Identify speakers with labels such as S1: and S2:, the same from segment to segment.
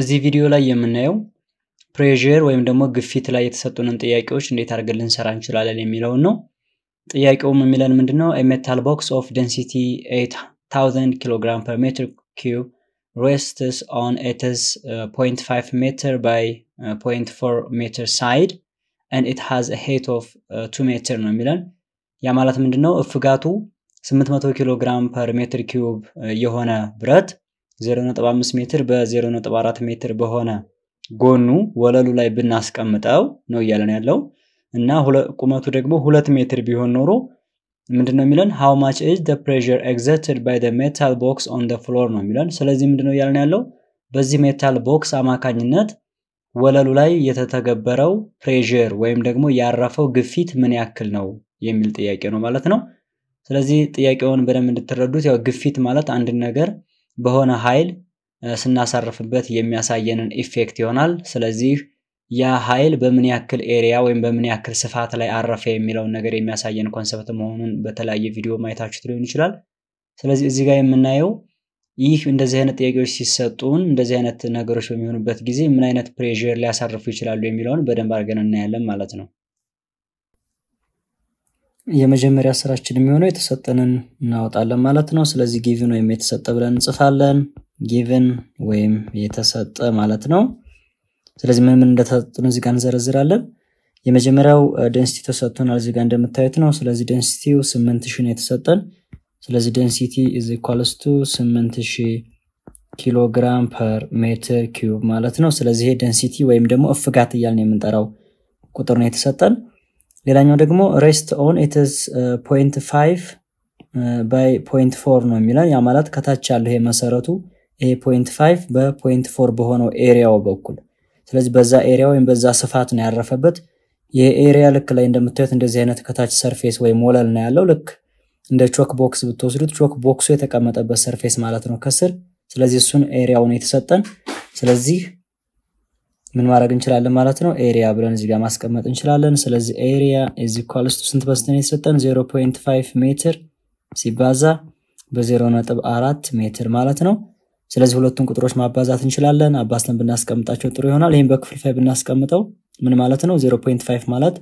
S1: እዚህ ቪዲዮ ላይ የምናየው ፕሬዠር ወይም ደግሞ ግፊት ላይ የተሰጡንን ጥያቄዎች እንዴት አድርገን ልንሰራ እንችላለን የሚለውን ነው። ጥያቄውም የሚለን ምንድነው ሜታል ቦክስ ኦፍ ደንሲቲ 8000 ኪሎግራም ግራም ፐር ሜትር ኪዩብ ሬስትስ ኦን ኢትስ 0.5 ሜትር ባይ 0.4 ሜትር ሳይድ and it has a height 2 ሜትር uh, ነው የሚለን። ያ ማለት ምንድነው እፍጋቱ 800 ኪሎግራም ፐር ሜትር ኪዩብ የሆነ ብረት 0.5 ሜትር በ0.4 ሜትር በሆነ ጎኑ ወለሉ ላይ ብናስቀምጠው ነው እያለን ያለው እና ቁመቱ ደግሞ ሁለት ሜትር ቢሆን ኖሮ ምንድን ነው የሚለን ሃው ማች ኢዝ ደ ፕሬር ኤግዘርትድ ባይ ደ ሜታል ቦክስ ኦን ደ ፍሎር ነው የሚለን። ስለዚህ ምንድን ነው እያለን ያለው በዚህ ሜታል ቦክስ አማካኝነት ወለሉ ላይ የተተገበረው ፕሬር ወይም ደግሞ ያረፈው ግፊት ምን ያክል ነው የሚል ጥያቄ ነው ማለት ነው። ስለዚህ ጥያቄውን በደንብ እንድትረዱት ያው ግፊት ማለት አንድን ነገር በሆነ ኃይል ስናሳርፍበት የሚያሳየንን ኢፌክት ይሆናል። ስለዚህ ያ ኃይል በምን ያክል ኤሪያ ወይም በምን ያክል ስፋት ላይ አረፈ የሚለውን ነገር የሚያሳየን ኮንሰፕት መሆኑን በተለያየ ቪዲዮ ማየታችሁት ሊሆን ይችላል። ስለዚህ እዚህ ጋር የምናየው ይህ እንደዚህ አይነት ጥያቄዎች ሲሰጡን እንደዚህ አይነት ነገሮች በሚሆኑበት ጊዜ ምን አይነት ፕሬዥር ሊያሳርፉ ይችላሉ የሚለውን በደንብ አድርገን እናያለን ማለት ነው። የመጀመሪያ ስራችን የሚሆነው የተሰጠንን እናወጣለን ማለት ነው። ስለዚህ ጊቭን ወይም የተሰጠ ብለን እንጽፋለን። ጊቭን ወይም የተሰጠ ማለት ነው። ስለዚህ ምን ምን እንደተሰጡን እዚህ እንዘረዝራለን። የመጀመሪያው ደንሲቲ ተሰጥቶናል እዚጋ እንደምታዩት ነው። ስለዚህ ደንሲቲው ስምንት ሺ ነው የተሰጠን። ስለዚህ ደንሲቲ ኢዝ ኢኳልስ ቱ ስምንት ሺ ኪሎግራም ፐር ሜትር ኪዩብ ማለት ነው። ስለዚህ ደንሲቲ ወይም ደግሞ እፍጋት እያልን የምንጠራው ቁጥር ነው የተሰጠን። ሌላኛው ደግሞ ሬስት ኦን ኢትስ ፖይንት ፋይቭ ባይ ፖይንት ፎር ነው የሚለን። ያ ማለት ከታች ያለው ይሄ መሰረቱ ይሄ ፖይንት ፋይቭ በፖይንት ፎር በሆነው ኤሪያው በኩል ስለዚህ በዛ ኤሪያ ወይም በዛ ስፋት ነው ያረፈበት። ይሄ ኤሪያ ልክ ላይ እንደምታዩት እንደዚህ አይነት ከታች ሰርፌስ ወይም ወለል ነው ያለው። ልክ እንደ ቾክ ቦክስ ብትወስዱት ቾክ ቦክሱ የተቀመጠበት ሰርፌስ ማለት ነው ከስር። ስለዚህ እሱን ኤሪያውን የተሰጠን። ስለዚህ ምን ማድረግ እንችላለን ማለት ነው ኤሪያ ብለን እዚህ ጋር ማስቀመጥ እንችላለን። ስለዚህ ኤሪያ ኢዝ ኢኳልስ ስንት በስንት ነው የተሰጠን? 0.5 ሜትር ሲባዛ በ0.4 ሜትር ማለት ነው። ስለዚህ ሁለቱን ቁጥሮች ማባዛት እንችላለን። አባዝተን ብናስቀምጣቸው ጥሩ ይሆናል። ይህም በክፍልፋይ ብናስቀምጠው ምን ማለት ነው? 0.5 ማለት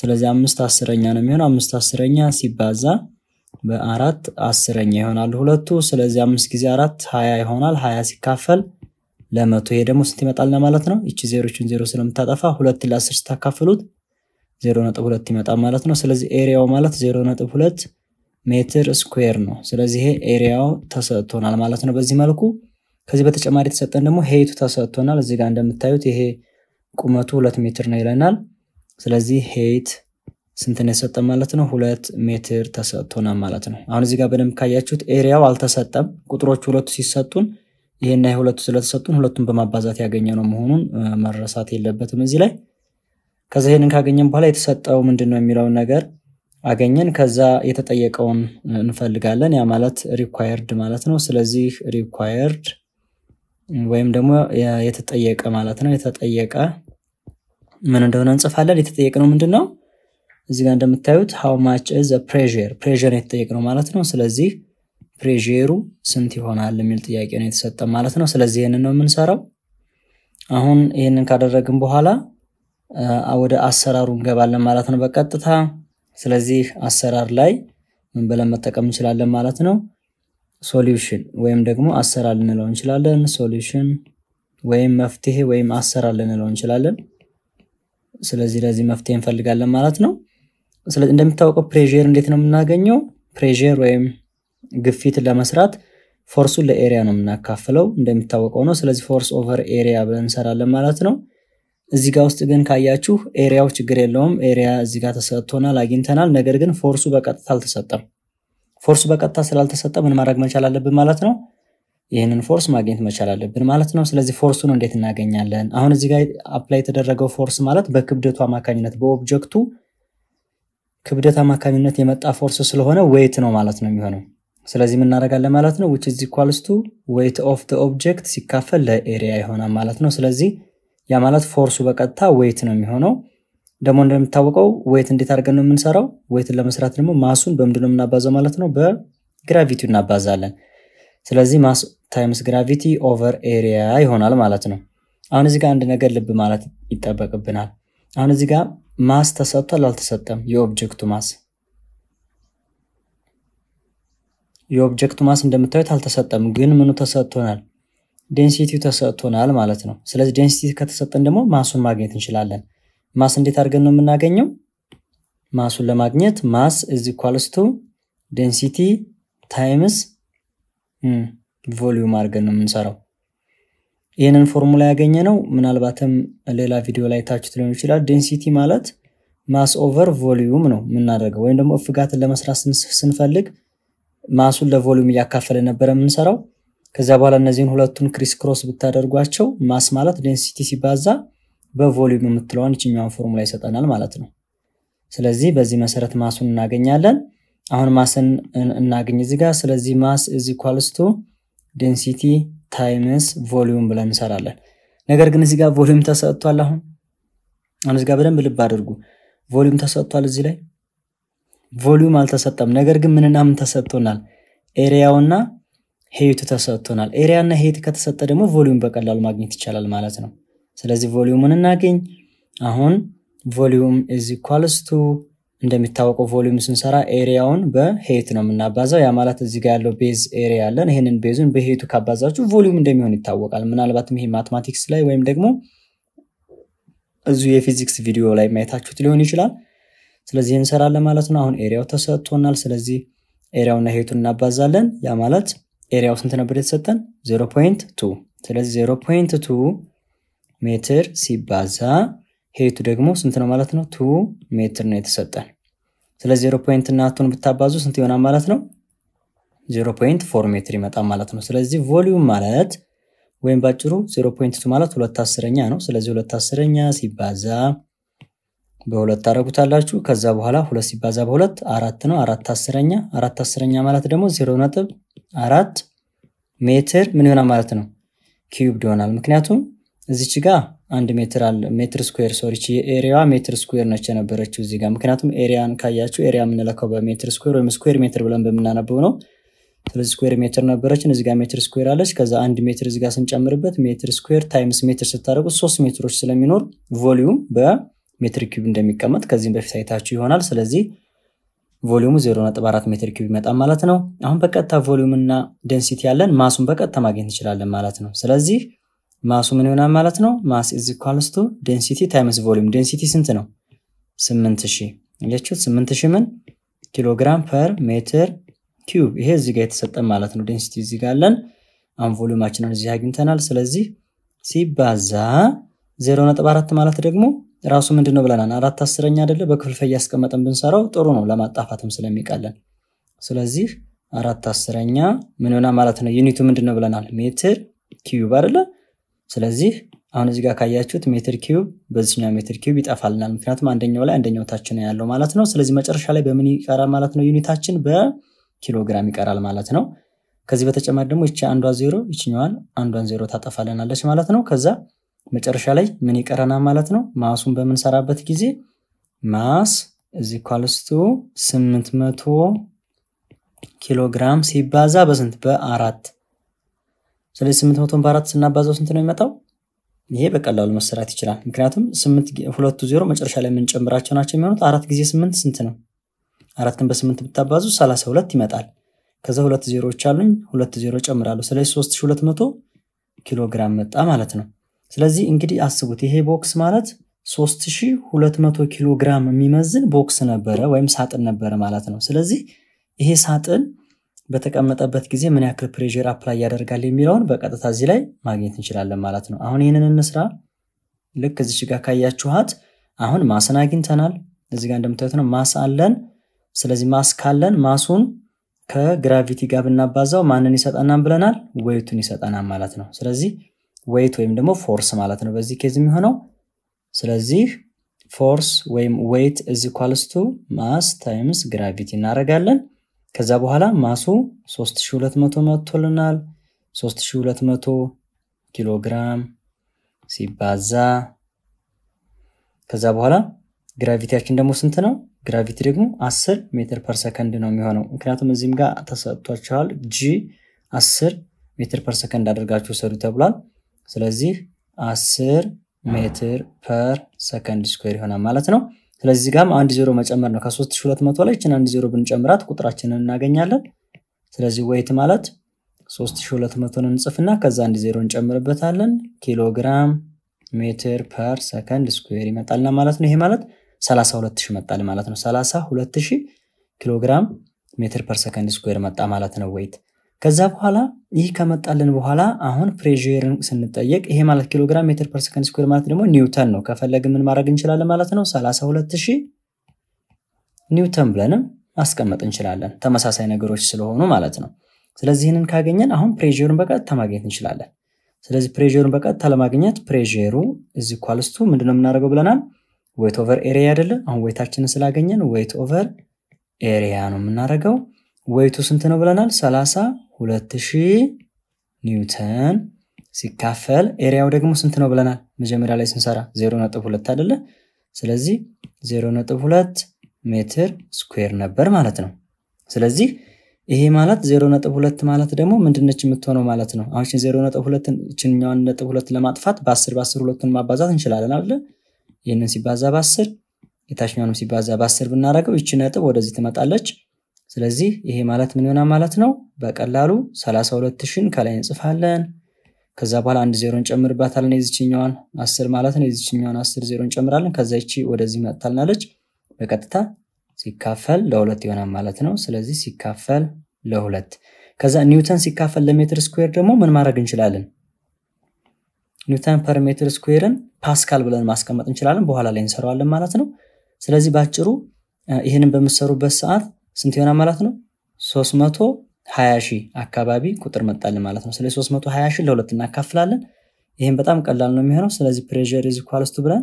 S1: ስለዚህ አምስት አስረኛ ነው የሚሆነው። አምስት አስረኛ ሲባዛ በአራት አስረኛ ይሆናል ሁለቱ። ስለዚህ አምስት ጊዜ አራት ሀያ ይሆናል። ሀያ ሲካፈል ለመቶ ይሄ ደግሞ ስንት ይመጣልና ማለት ነው። ይቺ ዜሮችን ዜሮ ስለምታጠፋ ሁለት ለአስር ስታካፍሉት ዜሮ ነጥብ ሁለት ይመጣል ማለት ነው። ስለዚህ ኤሪያው ማለት ዜሮ ነጥብ ሁለት ሜትር ስኩዌር ነው። ስለዚህ ይሄ ኤሪያው ተሰጥቶናል ማለት ነው በዚህ መልኩ። ከዚህ በተጨማሪ የተሰጠን ደግሞ ሄይቱ ተሰጥቶናል። እዚህ ጋር እንደምታዩት ይሄ ቁመቱ ሁለት ሜትር ነው ይለናል። ስለዚህ ሄይት ስንት ነው የሰጠን ማለት ነው? ሁለት ሜትር ተሰጥቶናል ማለት ነው። አሁን እዚህ ጋር በደንብ ካያችሁት ኤሪያው አልተሰጠም። ቁጥሮቹ ሁለቱ ሲሰጡን ይሄና የሁለቱ ስለተሰጡን ሁለቱን በማባዛት ያገኘ ነው መሆኑን መረሳት የለበትም እዚህ ላይ። ከዚህ ይሄንን ካገኘን በኋላ የተሰጠው ምንድን ነው የሚለውን ነገር አገኘን። ከዛ የተጠየቀውን እንፈልጋለን። ያ ማለት ሪኳየርድ ማለት ነው። ስለዚህ ሪኳየርድ ወይም ደግሞ የተጠየቀ ማለት ነው። የተጠየቀ ምን እንደሆነ እንጽፋለን። የተጠየቀ ነው ምንድን ነው እዚህ ጋር እንደምታዩት ሃው ማች ዘ ፕሬር ፕሬር የተጠየቅ ነው ማለት ነው። ስለዚህ ፕሬሩ ስንት ይሆናል የሚል ጥያቄ ነው የተሰጠ ማለት ነው። ስለዚህ ይህንን ነው የምንሰራው። አሁን ይህንን ካደረግን በኋላ ወደ አሰራሩ እንገባለን ማለት ነው በቀጥታ። ስለዚህ አሰራር ላይ ምን ብለን መጠቀም እንችላለን ማለት ነው። ሶሉሽን ወይም ደግሞ አሰራር ልንለው እንችላለን። ሶሉሽን ወይም መፍትሄ ወይም አሰራር ልንለው እንችላለን። ስለዚህ ለዚህ መፍትሄ እንፈልጋለን ማለት ነው። ስለዚህ እንደሚታወቀው ፕሬር እንዴት ነው የምናገኘው? ፕሬር ወይም ግፊት ለመስራት ፎርሱን ለኤሪያ ነው የምናካፍለው እንደሚታወቀው ነው። ስለዚህ ፎርስ ኦቨር ኤሪያ ብለን እንሰራለን ማለት ነው። እዚህ ጋር ውስጥ ግን ካያችሁ ኤሪያው ችግር የለውም። ኤሪያ እዚህ ጋር ተሰጥቶናል፣ አግኝተናል። ነገር ግን ፎርሱ በቀጥታ አልተሰጠም። ፎርሱ በቀጥታ ስላልተሰጠ ምን ማድረግ መቻል አለብን ማለት ነው። ይህንን ፎርስ ማግኘት መቻል አለብን ማለት ነው። ስለዚህ ፎርሱን እንዴት እናገኛለን? አሁን እዚህ ጋር አፕላይ የተደረገው ፎርስ ማለት በክብደቱ አማካኝነት በኦብጀክቱ ክብደት አማካኝነት የመጣ ፎርስ ስለሆነ ዌይት ነው ማለት ነው የሚሆነው ስለዚህ የምናደርጋለን ማለት ነው ዊች ኢዝ ኢኳልስ ቱ ዌይት ኦፍ ዘ ኦብጀክት ሲካፈል ለኤሪያ ይሆናል ማለት ነው። ስለዚህ ያ ማለት ፎርሱ በቀጥታ ዌይት ነው የሚሆነው። ደግሞ እንደሚታወቀው ዌይት እንዴት አድርገን ነው የምንሰራው? ዌይትን ለመስራት ደግሞ ማሱን በምንድን ነው የምናባዛው ማለት ነው? በግራቪቲው እናባዛለን። ስለዚህ ማስ ታይምስ ግራቪቲ ኦቨር ኤሪያ ይሆናል ማለት ነው። አሁን እዚህ ጋር አንድ ነገር ልብ ማለት ይጠበቅብናል። አሁን እዚህ ጋር ማስ ተሰጥቷል አልተሰጠም? የኦብጀክቱ ማስ የኦብጀክቱ ማስ እንደምታዩት አልተሰጠም፣ ግን ምኑ ተሰጥቶናል? ዴንሲቲው ተሰጥቶናል ማለት ነው። ስለዚህ ዴንሲቲ ከተሰጠን ደግሞ ማሱን ማግኘት እንችላለን። ማስ እንዴት አድርገን ነው የምናገኘው? ማሱን ለማግኘት ማስ እዚ ኳልስቱ ዴንሲቲ ታይምስ ቮሊዩም አድርገን ነው የምንሰራው። ይህንን ፎርሙላ ያገኘ ነው ምናልባትም ሌላ ቪዲዮ ላይ ታችሁት ሊሆን ይችላል። ዴንሲቲ ማለት ማስ ኦቨር ቮሊዩም ነው የምናደርገው ወይም ደግሞ እፍጋትን ለመስራት ስንፈልግ ማሱን ለቮሉም እያካፈለ ነበረ የምንሰራው። ከዚያ በኋላ እነዚህን ሁለቱን ክሪስ ክሮስ ብታደርጓቸው ማስ ማለት ዴንሲቲ ሲባዛ በቮሊዩም የምትለዋን ይችኛዋን ፎርሙላ ይሰጠናል ማለት ነው። ስለዚህ በዚህ መሰረት ማሱን እናገኛለን። አሁን ማስን እናገኝ እዚህ ጋር። ስለዚህ ማስ እዚ ኳልስቱ ዴንሲቲ ታይምስ ቮሊዩም ብለን እንሰራለን። ነገር ግን እዚህ ጋር ቮሊዩም ተሰጥቷል። አሁን አሁን እዚህ ጋር በደንብ ልብ አድርጉ። ቮሊዩም ተሰጥቷል እዚህ ላይ ቮሊዩም አልተሰጠም። ነገር ግን ምንና ምን ተሰጥቶናል? ኤሪያውና ሄይቱ ተሰጥቶናል። ኤሪያና ሄይት ከተሰጠ ደግሞ ቮሊዩም በቀላሉ ማግኘት ይቻላል ማለት ነው። ስለዚህ ቮሊዩሙን እናገኝ። አሁን ቮሊዩም ኢዝ ኢኳልስ ቱ እንደሚታወቀው ቮሊዩም ስንሰራ ኤሪያውን በሄይት ነው የምናባዛው። ያ ማለት እዚህ ጋር ያለው ቤዝ ኤሪያ አለን። ይህንን ቤዙን በሄይቱ ካባዛችሁ ቮሊዩም እንደሚሆን ይታወቃል። ምናልባትም ይሄ ማትማቲክስ ላይ ወይም ደግሞ እዚሁ የፊዚክስ ቪዲዮ ላይ ማየታችሁት ሊሆን ይችላል። ስለዚህ እንሰራለን ማለት ነው። አሁን ኤሪያው ተሰጥቶናል። ስለዚህ ኤሪያውና ሄቱን እናባዛለን። ያ ማለት ኤሪያው ስንት ነበር የተሰጠን? ዜሮ ፖይንት ቱ ስለዚህ ዜሮ ፖይንት ቱ ሜትር ሲባዛ ሄቱ ደግሞ ስንት ነው ማለት ነው? ቱ ሜትር ነው የተሰጠን። ስለዚህ ዜሮ ፖይንት እና ቱን ብታባዙ ስንት ይሆናል ማለት ነው? ዜሮ ፖይንት ፎር ሜትር ይመጣል ማለት ነው። ስለዚህ ቮሊዩም ማለት ወይም ባጭሩ ዜሮ ፖይንት ቱ ማለት ሁለት አስረኛ ነው። ስለዚህ ሁለት አስረኛ ሲባዛ በሁለት ታደርጉታላችሁ። ከዛ በኋላ ሁለት ሲባዛ በሁለት አራት ነው። አራት አስረኛ አራት አስረኛ ማለት ደግሞ ዜሮ ነጥብ አራት ሜትር ምን ይሆናል ማለት ነው ኪዩብድ ይሆናል። ምክንያቱም እዚች ጋ አንድ ሜትር አለ ሜትር ስኩዌር ሶሪ፣ የኤሪያዋ ሜትር ስኩዌር ነች የነበረችው እዚህ ጋ። ምክንያቱም ኤሪያን ካያችሁ ኤሪያ የምንለካው በሜትር ስኩዌር ወይም ስኩዌር ሜትር ብለን በምናነበው ነው። ስለዚህ ስኩዌር ሜትር ነበረችን። እዚጋ ሜትር ስኩዌር አለች። ከዛ አንድ ሜትር እዚጋ ስንጨምርበት ሜትር ስኩዌር ታይምስ ሜትር ስታደርጉት ሶስት ሜትሮች ስለሚኖር ቮሊዩም በ ሜትር ኪዩብ እንደሚቀመጥ ከዚህም በፊት አይታችሁ ይሆናል። ስለዚህ ቮሊዩሙ 0.4 ሜትር ኪዩብ ይመጣል ማለት ነው። አሁን በቀጥታ ቮሊዩም እና ደንሲቲ ያለን ማሱን በቀጥታ ማግኘት እንችላለን ማለት ነው። ስለዚህ ማሱ ምን ይሆናል ማለት ነው? ማስ ኢዝ ኢኳልስ ቱ ደንሲቲ ታይምስ ቮሊዩም። ደንሲቲ ስንት ነው? 8000 ያችሁት 8000 ምን ኪሎግራም ፐር ሜትር ኪዩብ። ይሄ እዚህ ጋር የተሰጠን ማለት ነው። ደንሲቲ እዚህ ጋር አለን። አሁን ቮሊዩማችንን እዚህ አግኝተናል። ስለዚህ ሲባዛ 0.4 ማለት ደግሞ ራሱ ምንድን ነው ብለናል? አራት አስረኛ አይደለ? በክፍልፋይ እያስቀመጠን ብንሰራው ጥሩ ነው፣ ለማጣፋትም ስለሚቀለን። ስለዚህ አራት አስረኛ ምን ሆና ማለት ነው? ዩኒቱ ምንድን ነው ብለናል? ሜትር ኪዩብ አይደለ? ስለዚህ አሁን እዚህ ጋር ካያችሁት ሜትር ኪዩብ በዚህኛው ሜትር ኪዩብ ይጠፋልናል። ምክንያቱም አንደኛው ላይ አንደኛው ታች ነው ያለው ማለት ነው። ስለዚህ መጨረሻ ላይ በምን ይቀራል ማለት ነው? ዩኒታችን በኪሎግራም ይቀራል ማለት ነው። ከዚህ በተጨማሪ ደግሞ ይቺ አንዷ ዜሮ ይችኛዋን አንዷን ዜሮ ታጠፋልናለች ማለት ነው። ከዛ መጨረሻ ላይ ምን ይቀረና ማለት ነው። ማሱን በምንሰራበት ጊዜ ማስ እዚ ኳልስቱ ስምንት ኪሎ ግራም ሲባዛ በስንት በአራት ስለዚህ ስምንት መቶን በአራት ስናባዛው ስንት ነው የሚመጣው? ይሄ በቀላሉ መሰራት ይችላል። ምክንያቱም ሁለቱ ዜሮ መጨረሻ ላይ የምንጨምራቸው ናቸው የሚሆኑት። አራት ጊዜ ስምንት ስንት ነው? አራትን በስምንት ብታባዙ ሰላሳ ሁለት ይመጣል። ከዛ ሁለት ዜሮዎች አሉኝ፣ ሁለት ዜሮ ጨምራሉ። ስለዚህ ሶስት ሁለት መቶ ኪሎ ግራም መጣ ማለት ነው። ስለዚህ እንግዲህ አስቡት ይሄ ቦክስ ማለት 3200 ኪሎ ግራም የሚመዝን ቦክስ ነበረ ወይም ሳጥን ነበረ ማለት ነው። ስለዚህ ይሄ ሳጥን በተቀመጠበት ጊዜ ምን ያክል ፕሬዥር አፕላይ ያደርጋል የሚለውን በቀጥታ እዚህ ላይ ማግኘት እንችላለን ማለት ነው። አሁን ይህንን እንስራ። ልክ እዚች ጋር ካያችኋት አሁን ማስን አግኝተናል። እዚህ ጋር እንደምታዩት ነው ማስ አለን። ስለዚህ ማስ ካለን ማሱን ከግራቪቲ ጋር ብናባዛው ማንን ይሰጠናል ብለናል? ወይቱን ይሰጠናል ማለት ነው። ስለዚህ ዌይት ወይም ደግሞ ፎርስ ማለት ነው በዚህ ኬዝ የሚሆነው። ስለዚህ ፎርስ ወይም ዌይት እዚ ኳልስ ማስ ታይምስ ግራቪቲ እናደርጋለን። ከዛ በኋላ ማሱ 3200 መጥቶልናል። 3200 ኪሎ ግራም ሲባዛ ከዛ በኋላ ግራቪቲያችን ደግሞ ስንት ነው? ግራቪቲ ደግሞ 10 ሜትር ፐር ሰከንድ ነው የሚሆነው። ምክንያቱም እዚህም ጋር ተሰጥቷቸዋል ጂ 10 ሜትር ፐር ሰከንድ አድርጋችሁ ሰዱ ተብሏል። ስለዚህ አስር ሜትር ፐር ሰከንድ ስኩዌር ይሆናል ማለት ነው። ስለዚህ ጋም አንድ ዜሮ መጨመር ነው ሁለት መቶ ላይ ይችን አንድ ዜሮ ብንጨምራት ቁጥራችንን እናገኛለን። ስለዚህ ወይት ማለት መቶን እንጽፍና ከዛ አንድ ዜሮ እንጨምርበታለን። ኪሎግራም ሜትር ፐር ሰከንድ ስኩዌር ይመጣልና ማለት ነው። ይሄ ማለት ሺህ መጣል ማለት ነው። ሺህ ኪሎግራም ሜትር ፐር ሰከንድ ስኩዌር መጣ ማለት ነው ወይት። ከዛ በኋላ ይህ ከመጣልን በኋላ አሁን ፕሬርን ስንጠየቅ ይሄ ማለት ኪሎግራም ሜትር ፐር ሰከንድ ስኩር ማለት ደግሞ ኒውተን ነው። ከፈለግን ምን ማድረግ እንችላለን ማለት ነው 32000 ኒውተን ብለንም ማስቀመጥ እንችላለን። ተመሳሳይ ነገሮች ስለሆኑ ማለት ነው። ስለዚህ ይህንን ካገኘን አሁን ፕሬርን በቀጥታ ማግኘት እንችላለን። ስለዚህ ፕሬርን በቀጥታ ለማግኘት ፕሬሩ እዚ ኳልስቱ ምንድነው የምናደርገው ብለናል? ዌይት ኦቨር ኤሪያ አይደለ? አሁን ዌይታችንን ስላገኘን ዌይት ኦቨር ኤሪያ ነው የምናደርገው። ዌይቱ ስንት ነው ብለናል? 30 ሁለት ሺህ ኒውተን ሲካፈል ኤሪያው ደግሞ ስንት ነው ብለናል? መጀመሪያ ላይ ስንሰራ ዜሮ ነጥብ ሁለት አይደለ? ስለዚህ ዜሮ ነጥብ ሁለት ሜትር ስኩዌር ነበር ማለት ነው። ስለዚህ ይሄ ማለት ዜሮ ነጥብ ሁለት ማለት ደግሞ ምንድነች የምትሆነው ማለት ነው። አሁን ዜሮ ነጥብ ሁለትን እችኛዋን ነጥብ ሁለት ለማጥፋት በአስር በአስር ሁለቱን ማባዛት እንችላለን አይደለ? ይህንን ሲባዛ በአስር የታችኛውንም ሲባዛ በአስር ብናደርገው ይቺ ነጥብ ወደዚህ ትመጣለች። ስለዚህ ይሄ ማለት ምን ይሆናል ማለት ነው። በቀላሉ 32 ሽን ከላይ እንጽፋለን። ከዛ በኋላ አንድ ዜሮ እንጨምርባታለን የዚችኛዋን 10 ማለት ነው። የዚችኛዋን 10 ዜሮ እንጨምራለን። ከዛ ይቺ ወደዚህ መጥታልናለች። በቀጥታ ሲካፈል ለሁለት ይሆናል ማለት ነው። ስለዚህ ሲካፈል ለሁለት ከዛ ኒውተን ሲካፈል ለሜትር ስኩዌር ደግሞ ምን ማድረግ እንችላለን? ኒውተን ፐር ሜትር ስኩዌርን ፓስካል ብለን ማስቀመጥ እንችላለን። በኋላ ላይ እንሰራዋለን ማለት ነው። ስለዚህ ባጭሩ ይህንን በምሰሩበት ሰዓት ስንት ይሆናል ማለት ነው? 320 ሺህ አካባቢ ቁጥር መጣል ማለት ነው። ስለዚህ 320 ሺህ ለሁለት እናካፍላለን። ይህም በጣም ቀላል ነው የሚሆነው። ስለዚህ ፕሬር ኢዝ ኢኳልስ ቱ ብለን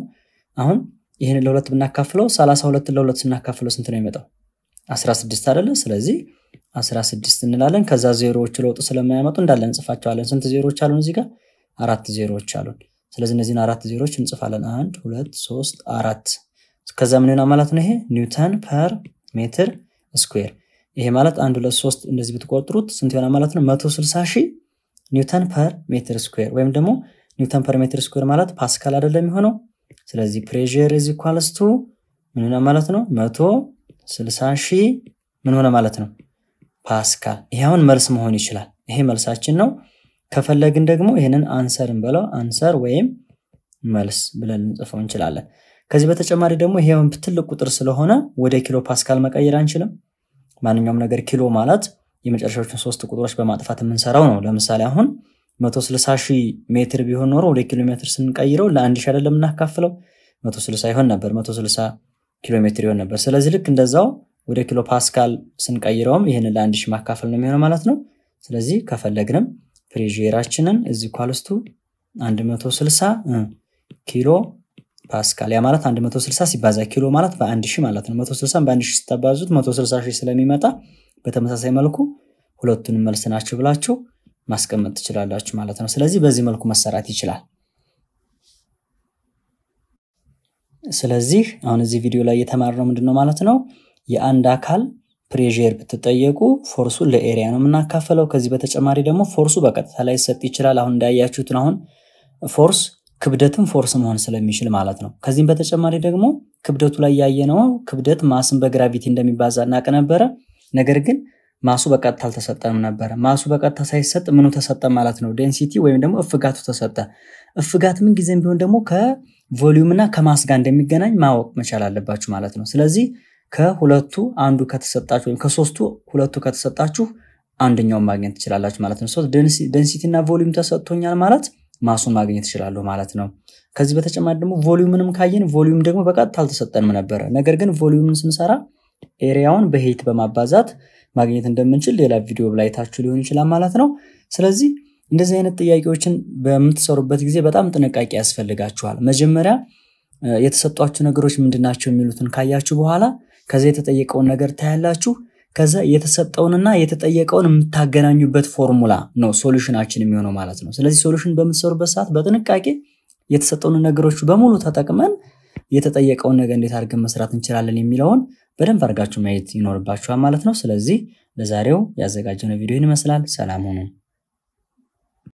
S1: አሁን ይህን ለሁለት ብናካፍለው 32 ለሁለት ስናካፍለው ስንት ነው የሚመጣው? 16 አይደለ? ስለዚህ 16 እንላለን። ከዛ ዜሮዎቹ ለውጥ ስለማያመጡ እንዳለ እንጽፋቸዋለን። ስንት ዜሮዎች አሉን እዚህ ጋር? አራት ዜሮዎች አሉን። ስለዚህ እነዚህን አራት ዜሮዎች እንጽፋለን። አንድ ሁለት ሶስት አራት። ከዛ ምን ይሆናል ማለት ነው? ይሄ ኒውተን ፐር ሜትር ስኩዌር ይሄ ማለት አንድ ሁለት ሶስት እንደዚህ ብትቆጥሩት ስንት ይሆናል ማለት ነው? መቶ ስልሳ ሺህ ኒውተን ፐር ሜትር ስኩዌር ወይም ደግሞ ኒውተን ፐር ሜትር ስኩዌር ማለት ፓስካል አይደለም የሚሆነው። ስለዚህ ፕሬር ኢዝ ኢኳልስ ቱ ምን ሆነ ማለት ነው? መቶ ስልሳ ሺህ ምን ሆነ ማለት ነው? ፓስካል። ይሄ አሁን መልስ መሆን ይችላል። ይሄ መልሳችን ነው። ከፈለግን ደግሞ ይህንን አንሰር እንበለው። አንሰር ወይም መልስ ብለን ልንጽፈው እንችላለን። ከዚህ በተጨማሪ ደግሞ ይሄ ትልቅ ቁጥር ስለሆነ ወደ ኪሎ ፓስካል መቀየር አንችልም። ማንኛውም ነገር ኪሎ ማለት የመጨረሻዎችን ሶስት ቁጥሮች በማጥፋት የምንሰራው ነው። ለምሳሌ አሁን 160 ሺህ ሜትር ቢሆን ኖሮ ወደ ኪሎ ሜትር ስንቀይረው ለአንድ ሺህ አይደለም እናካፍለው 160 ይሆን ነበር፣ 160 ኪሎ ሜትር ይሆን ነበር። ስለዚህ ልክ እንደዛው ወደ ኪሎ ፓስካል ስንቀይረውም ይህንን ለአንድ ሺህ ማካፈል ነው የሚሆነው ማለት ነው። ስለዚህ ከፈለግንም ፍሬዥራችንን እዚህ ኳልስቱ 160 ኪሎ ፓስካል ያ ማለት 160 ሲባዛ ኪሎ ማለት በአንድ ሺህ ማለት ነው። 160 በአንድ ሺህ ስታባዙት 160 ሺህ ስለሚመጣ በተመሳሳይ መልኩ ሁለቱንም መልስ ናቸው ብላችሁ ማስቀመጥ ትችላላችሁ ማለት ነው። ስለዚህ በዚህ መልኩ መሰራት ይችላል። ስለዚህ አሁን እዚህ ቪዲዮ ላይ የተማርነው ምንድን ነው ማለት ነው የአንድ አካል ፕሬር ብትጠየቁ ፎርሱን ለኤሪያ ነው የምናካፈለው። ከዚህ በተጨማሪ ደግሞ ፎርሱ በቀጥታ ላይ ሰጥ ይችላል። አሁን እንዳያችሁትን አሁን ፎርስ ክብደትም ፎርስ መሆን ስለሚችል ማለት ነው። ከዚህም በተጨማሪ ደግሞ ክብደቱ ላይ ያየነው ክብደት ማስን በግራቪቲ እንደሚባዛ እናቅ ነበረ። ነገር ግን ማሱ በቀጥታ አልተሰጠንም ነበረ። ማሱ በቀጥታ ሳይሰጥ ምኑ ተሰጠ ማለት ነው? ዴንሲቲ ወይም ደግሞ እፍጋቱ ተሰጠ። እፍጋት ምን ጊዜም ቢሆን ደግሞ ከቮሊዩም እና ከማስ ጋር እንደሚገናኝ ማወቅ መቻል አለባችሁ ማለት ነው። ስለዚህ ከሁለቱ አንዱ ከተሰጣችሁ ወይም ከሶስቱ ሁለቱ ከተሰጣችሁ አንደኛውን ማግኘት ትችላላችሁ ማለት ነው። ዴንሲቲ እና ቮሊዩም ተሰጥቶኛል ማለት ማሱን ማግኘት ይችላሉ ማለት ነው። ከዚህ በተጨማሪ ደግሞ ቮሊዩምንም ካየን ቮሊዩም ደግሞ በቀጥታ አልተሰጠንም ነበረ። ነገር ግን ቮሊዩምን ስንሰራ ኤሪያውን በሄይት በማባዛት ማግኘት እንደምንችል ሌላ ቪዲዮ ላይ ታችሁ ሊሆን ይችላል ማለት ነው። ስለዚህ እንደዚህ አይነት ጥያቄዎችን በምትሰሩበት ጊዜ በጣም ጥንቃቄ ያስፈልጋችኋል። መጀመሪያ የተሰጧችሁ ነገሮች ምንድናቸው የሚሉትን ካያችሁ በኋላ ከዚያ የተጠየቀውን ነገር ታያላችሁ። ከዛ የተሰጠውንና የተጠየቀውን የምታገናኙበት ፎርሙላ ነው ሶሉሽናችን የሚሆነው ማለት ነው። ስለዚህ ሶሉሽን በምትሰሩበት ሰዓት በጥንቃቄ የተሰጠውን ነገሮች በሙሉ ተጠቅመን የተጠየቀውን ነገር እንዴት አድርገን መስራት እንችላለን የሚለውን በደንብ አድርጋችሁ ማየት ይኖርባችኋል ማለት ነው። ስለዚህ ለዛሬው ያዘጋጀነው ቪዲዮ ይመስላል። ሰላም ሁኑ።